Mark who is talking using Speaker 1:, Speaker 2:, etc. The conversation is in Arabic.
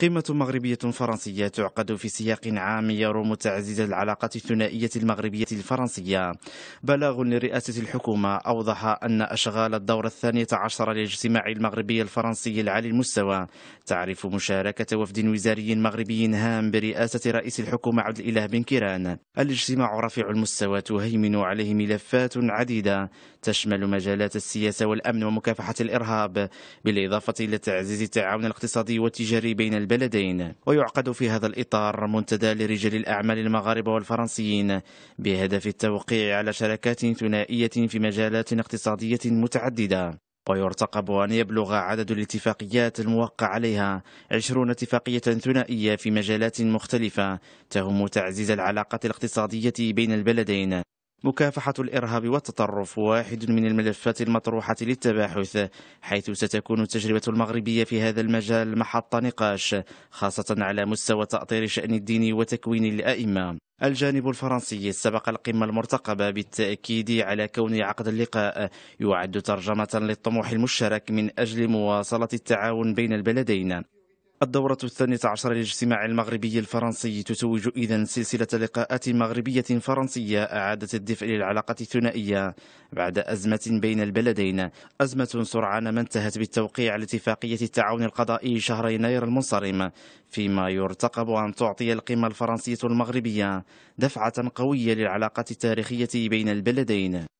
Speaker 1: قمة مغربية فرنسية تعقد في سياق عام يروم تعزيز العلاقات الثنائية المغربية الفرنسية بلاغ لرئاسة الحكومة أوضح أن أشغال الدورة الثانية عشر للاجتماع المغربي الفرنسي العالي المستوى تعرف مشاركة وفد وزاري مغربي هام برئاسة رئيس الحكومة عبد الإله بن كيران الاجتماع رفيع المستوى تهيمن عليه ملفات عديدة تشمل مجالات السياسة والأمن ومكافحة الإرهاب بالإضافة إلى تعزيز التعاون الاقتصادي والتجاري بين البلدين ويعقد في هذا الإطار منتدى لرجال الأعمال المغاربة والفرنسيين بهدف التوقيع على شراكات ثنائية في مجالات اقتصادية متعددة ويرتقب أن يبلغ عدد الاتفاقيات الموقع عليها 20 اتفاقية ثنائية في مجالات مختلفة تهم تعزيز العلاقة الاقتصادية بين البلدين مكافحة الإرهاب والتطرف واحد من الملفات المطروحة للتباحث حيث ستكون التجربة المغربية في هذا المجال محط نقاش خاصة على مستوى تأطير شأن الدين وتكوين الأئمة الجانب الفرنسي سبق القمة المرتقبة بالتأكيد على كون عقد اللقاء يعد ترجمة للطموح المشترك من أجل مواصلة التعاون بين البلدين الدورة الثانية عشر للاجتماع المغربي الفرنسي تتوج إذا سلسلة لقاءات مغربية فرنسية أعادت الدفء للعلاقة الثنائية بعد أزمة بين البلدين أزمة سرعان ما انتهت بالتوقيع على اتفاقية التعاون القضائي شهر يناير المنصرم فيما يرتقب أن تعطي القمة الفرنسية المغربية دفعة قوية للعلاقة التاريخية بين البلدين